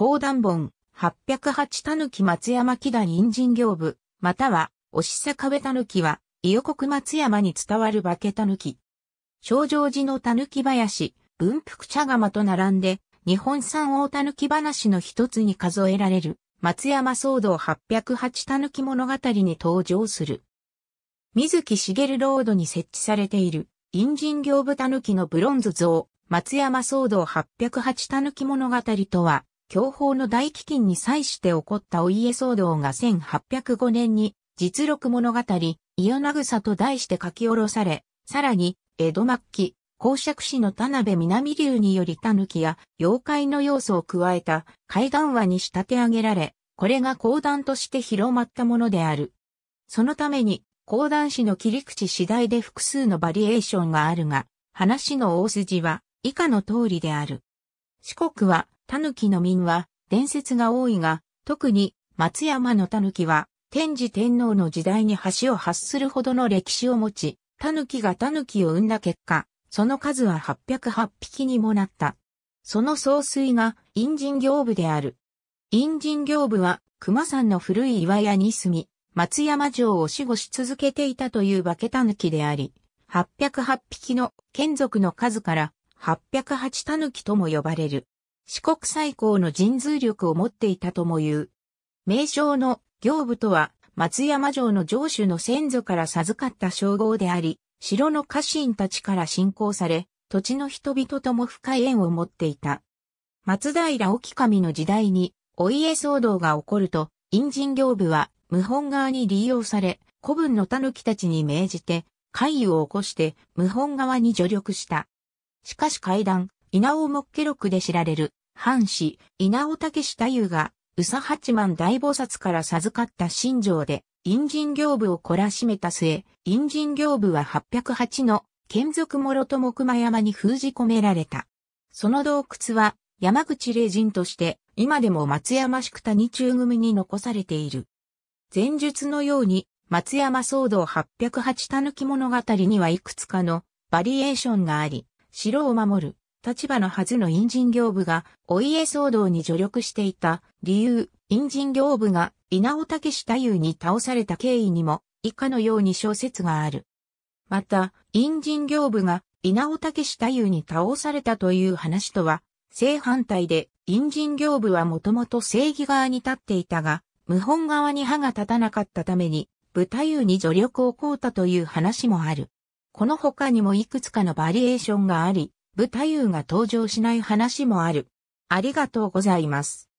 講談本、808たぬき松山木田人参行部、または、おしさ壁たぬきは、伊予国松山に伝わる化けたぬき。正常寺のたぬき林、文福茶釜と並んで、日本三大たぬき話の一つに数えられる、松山騒動808たぬき物語に登場する。水木しげるロードに設置されている、人人行部たぬきのブロンズ像、松山騒動808たぬき物語とは、教法の大飢饉に際して起こったお家騒動が1805年に実録物語、イ予ナグサと題して書き下ろされ、さらに、江戸末期、公爵士の田辺南流により狸や妖怪の要素を加えた怪談話に仕立て上げられ、これが講談として広まったものである。そのために、講談師の切り口次第で複数のバリエーションがあるが、話の大筋は以下の通りである。四国は狸の民は伝説が多いが、特に松山の狸は天智天皇の時代に橋を発するほどの歴史を持ち、狸が狸を生んだ結果、その数は808匹にもなった。その総帥が陰人行部である。陰人行部は熊山の古い岩屋に住み、松山城を守護し続けていたという化け狸であり、808匹の眷属の数から808狸とも呼ばれる。四国最高の神通力を持っていたとも言う。名称の行部とは、松山城の城主の先祖から授かった称号であり、城の家臣たちから信仰され、土地の人々とも深い縁を持っていた。松平沖神の時代に、お家騒動が起こると、陰人行部は、謀反側に利用され、古文の狸たちに命じて、会議を起こして、謀反側に助力した。しかし階段、稲尾目記録で知られる、藩士、稲尾武史太夫が、宇佐八幡大菩薩から授かった新城で、隣人行部を懲らしめた末、隣人行部は808の、剣属諸友熊山に封じ込められた。その洞窟は、山口霊人として、今でも松山宿谷中組に残されている。前述のように、松山騒動808狸物語にはいくつかのバリエーションがあり、城を守る、立場のはずの陰人業部がお家騒動に助力していた理由、陰人業部が稲尾武史太夫に倒された経緯にも以下のように小説がある。また、陰人業部が稲尾武史太夫に倒されたという話とは正反対で、陰人業部はもともと正義側に立っていたが、無本側に歯が立たなかったために、部太夫に助力をこうたという話もある。この他にもいくつかのバリエーションがあり、舞台優が登場しない話もある。ありがとうございます。